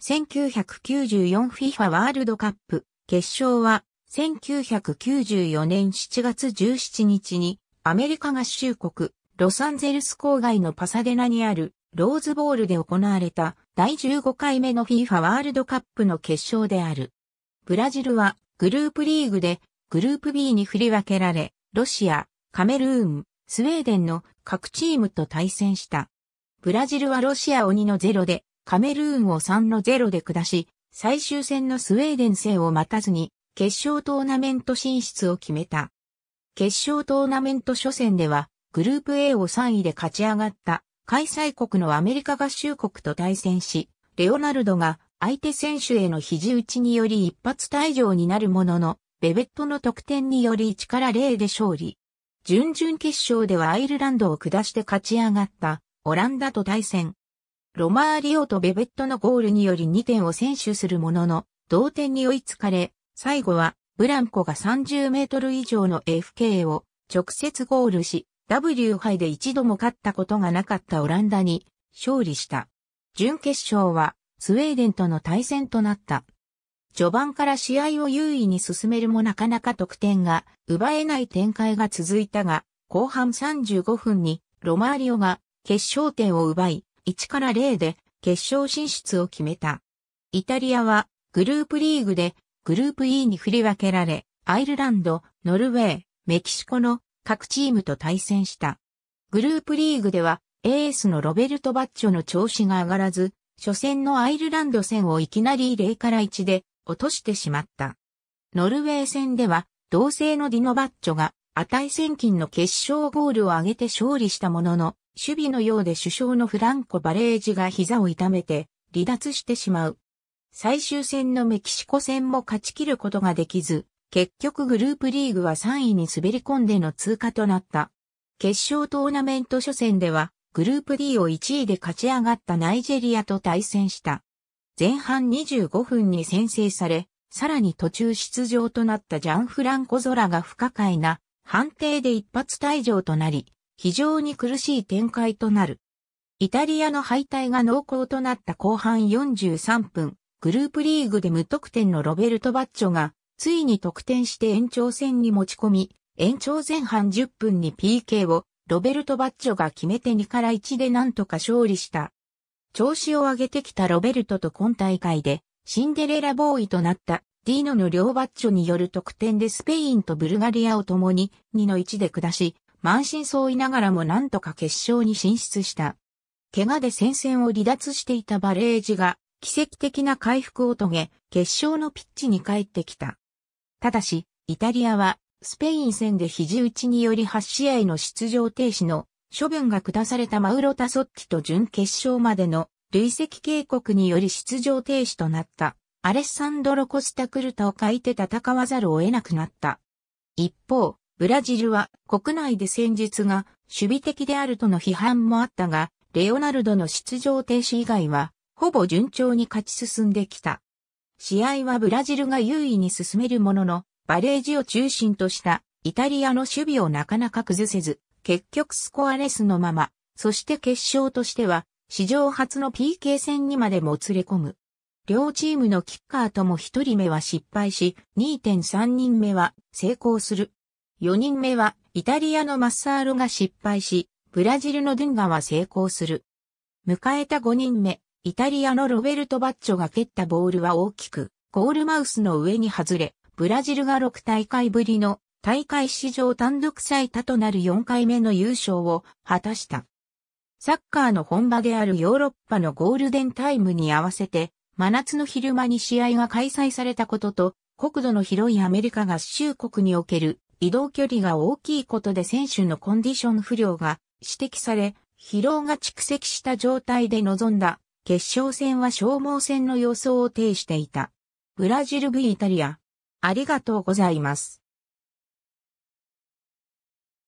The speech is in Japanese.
1994FIFA ワールドカップ決勝は1994年7月17日にアメリカ合衆国ロサンゼルス郊外のパサデナにあるローズボールで行われた第15回目の FIFA ワールドカップの決勝である。ブラジルはグループリーグでグループ B に振り分けられ、ロシア、カメルーン、スウェーデンの各チームと対戦した。ブラジルはロシアを2の0でカメルーンを3の0で下し、最終戦のスウェーデン戦を待たずに、決勝トーナメント進出を決めた。決勝トーナメント初戦では、グループ A を3位で勝ち上がった開催国のアメリカ合衆国と対戦し、レオナルドが相手選手への肘打ちにより一発退場になるものの、ベベットの得点により1から0で勝利。準々決勝ではアイルランドを下して勝ち上がったオランダと対戦。ロマーリオとベベットのゴールにより2点を先取するものの、同点に追いつかれ、最後はブランコが30メートル以上の FK を直接ゴールし、W 杯で一度も勝ったことがなかったオランダに勝利した。準決勝はスウェーデンとの対戦となった。序盤から試合を優位に進めるもなかなか得点が奪えない展開が続いたが、後半35分にロマーリオが決勝点を奪い、1から0で決勝進出を決めた。イタリアはグループリーグでグループ E に振り分けられ、アイルランド、ノルウェー、メキシコの各チームと対戦した。グループリーグではエースのロベルト・バッチョの調子が上がらず、初戦のアイルランド戦をいきなり0から1で落としてしまった。ノルウェー戦では同性のディノバッチョが値千金の決勝ゴールを挙げて勝利したものの、守備のようで首相のフランコ・バレージが膝を痛めて離脱してしまう。最終戦のメキシコ戦も勝ち切ることができず、結局グループリーグは3位に滑り込んでの通過となった。決勝トーナメント初戦では、グループ D を1位で勝ち上がったナイジェリアと対戦した。前半25分に先制され、さらに途中出場となったジャンフランコ・ゾラが不可解な判定で一発退場となり、非常に苦しい展開となる。イタリアの敗退が濃厚となった後半43分、グループリーグで無得点のロベルト・バッチョが、ついに得点して延長戦に持ち込み、延長前半10分に PK を、ロベルト・バッチョが決めて2から1でなんとか勝利した。調子を上げてきたロベルトと今大会で、シンデレラボーイとなった、ディーノの両バッチョによる得点でスペインとブルガリアを共に2の1で下し、満身創いながらもなんとか決勝に進出した。怪我で戦線を離脱していたバレージが奇跡的な回復を遂げ、決勝のピッチに帰ってきた。ただし、イタリアはスペイン戦で肘打ちにより8試合の出場停止の処分が下されたマウロ・タソッティと準決勝までの累積警告により出場停止となったアレッサンドロ・コスタ・クルタを欠いて戦わざるを得なくなった。一方、ブラジルは国内で戦術が守備的であるとの批判もあったが、レオナルドの出場停止以外は、ほぼ順調に勝ち進んできた。試合はブラジルが優位に進めるものの、バレージを中心としたイタリアの守備をなかなか崩せず、結局スコアレスのまま、そして決勝としては、史上初の PK 戦にまでもつれ込む。両チームのキッカーとも1人目は失敗し、2.3人目は成功する。4人目は、イタリアのマッサーロが失敗し、ブラジルのドゥンガは成功する。迎えた5人目、イタリアのロベルト・バッチョが蹴ったボールは大きく、ゴールマウスの上に外れ、ブラジルが6大会ぶりの大会史上単独最多となる4回目の優勝を果たした。サッカーの本場であるヨーロッパのゴールデンタイムに合わせて、真夏の昼間に試合が開催されたことと、国土の広いアメリカ合衆国における移動距離が大きいことで選手のコンディション不良が指摘され、疲労が蓄積した状態で臨んだ決勝戦は消耗戦の様相を呈していた。ブラジル V イタリア。ありがとうございます。